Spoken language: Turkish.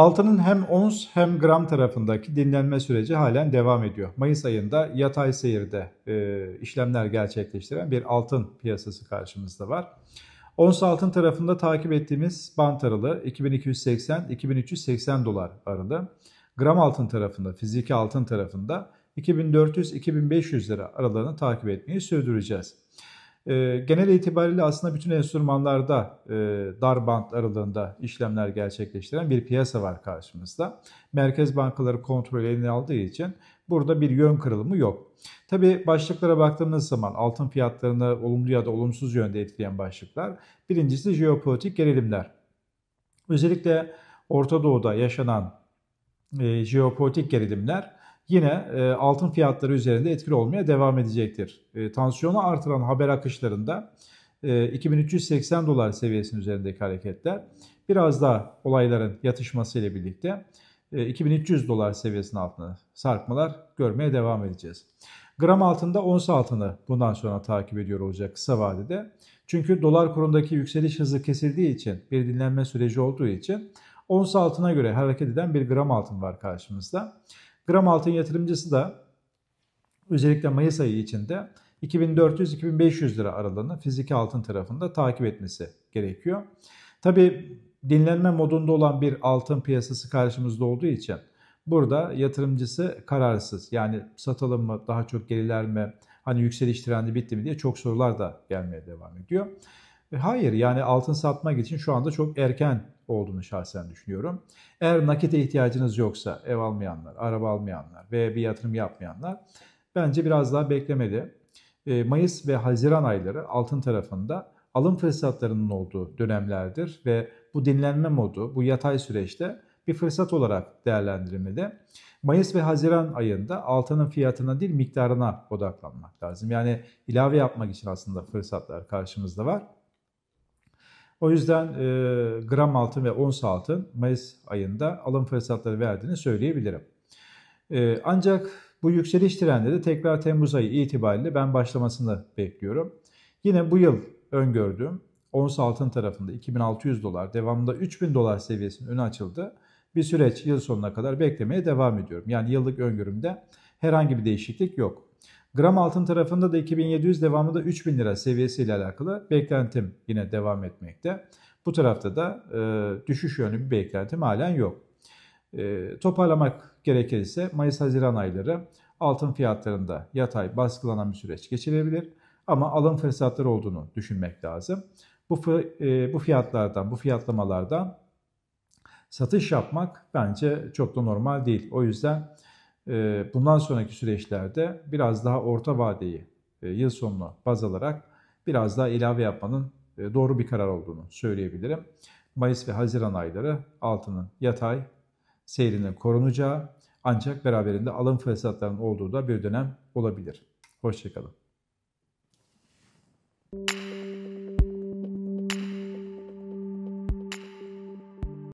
Altının hem ons hem gram tarafındaki dinlenme süreci halen devam ediyor. Mayıs ayında yatay seyirde e, işlemler gerçekleştiren bir altın piyasası karşımızda var. Ons altın tarafında takip ettiğimiz bant aralığı 2280-2380 dolar aralığı. Gram altın tarafında, fiziki altın tarafında 2400-2500 lira aralığını takip etmeyi sürdüreceğiz. Ee, genel itibariyle aslında bütün enstrümanlarda e, dar band aralığında işlemler gerçekleştiren bir piyasa var karşımızda. Merkez bankaları kontrol eline aldığı için burada bir yön kırılımı yok. Tabi başlıklara baktığımız zaman altın fiyatlarını olumlu ya da olumsuz yönde etkileyen başlıklar. Birincisi jeopolitik gerilimler. Özellikle Orta Doğu'da yaşanan e, jeopolitik gerilimler yine e, altın fiyatları üzerinde etkili olmaya devam edecektir. E, tansiyonu artıran haber akışlarında e, 2380 dolar seviyesinin üzerindeki hareketler biraz daha olayların yatışmasıyla birlikte 2300 e, dolar seviyesinin altına sarkmalar görmeye devam edeceğiz. Gram altında ons altını bundan sonra takip ediyor olacak kısa vadede. Çünkü dolar kurundaki yükseliş hızı kesildiği için bir dinlenme süreci olduğu için ons altına göre hareket eden bir gram altın var karşımızda. Gram altın yatırımcısı da özellikle Mayıs ayı içinde 2400-2500 lira aralığını fiziki altın tarafında takip etmesi gerekiyor. Tabi dinlenme modunda olan bir altın piyasası karşımızda olduğu için burada yatırımcısı kararsız. Yani satalım mı daha çok geriler mi hani yükseliş trendi bitti mi diye çok sorular da gelmeye devam ediyor. E, hayır yani altın satmak için şu anda çok erken olduğunu şahsen düşünüyorum. Eğer nakite ihtiyacınız yoksa ev almayanlar, araba almayanlar ve bir yatırım yapmayanlar bence biraz daha beklemeli. E, Mayıs ve Haziran ayları altın tarafında alım fırsatlarının olduğu dönemlerdir ve bu dinlenme modu, bu yatay süreçte bir fırsat olarak değerlendirilmeli. Mayıs ve Haziran ayında altının fiyatına değil miktarına odaklanmak lazım. Yani ilave yapmak için aslında fırsatlar karşımızda var. O yüzden e, gram altın ve ons altın Mayıs ayında alım fırsatları verdiğini söyleyebilirim. E, ancak bu yükseliş de tekrar Temmuz ayı itibariyle ben başlamasını bekliyorum. Yine bu yıl öngördüğüm ons altın tarafında 2600 dolar devamında 3000 dolar seviyesinin önü açıldı. Bir süreç yıl sonuna kadar beklemeye devam ediyorum. Yani yıllık öngörümde herhangi bir değişiklik yok. Gram altın tarafında da 2700 devamında 3000 lira seviyesiyle alakalı beklentim yine devam etmekte. Bu tarafta da e, düşüş yönlü bir beklentim halen yok. E, toparlamak gerekirse Mayıs-Haziran ayları altın fiyatlarında yatay baskılanan bir süreç geçilebilir. Ama alım fırsatları olduğunu düşünmek lazım. Bu, e, bu fiyatlardan, bu fiyatlamalardan satış yapmak bence çok da normal değil. O yüzden ee, bundan sonraki süreçlerde biraz daha orta vadeyi e, yıl sonuna baz alarak biraz daha ilave yapmanın e, doğru bir karar olduğunu söyleyebilirim. Mayıs ve Haziran ayları altının yatay seyrinin korunacağı ancak beraberinde alım fırsatlarının olduğu da bir dönem olabilir. Hoşçakalın. Müzik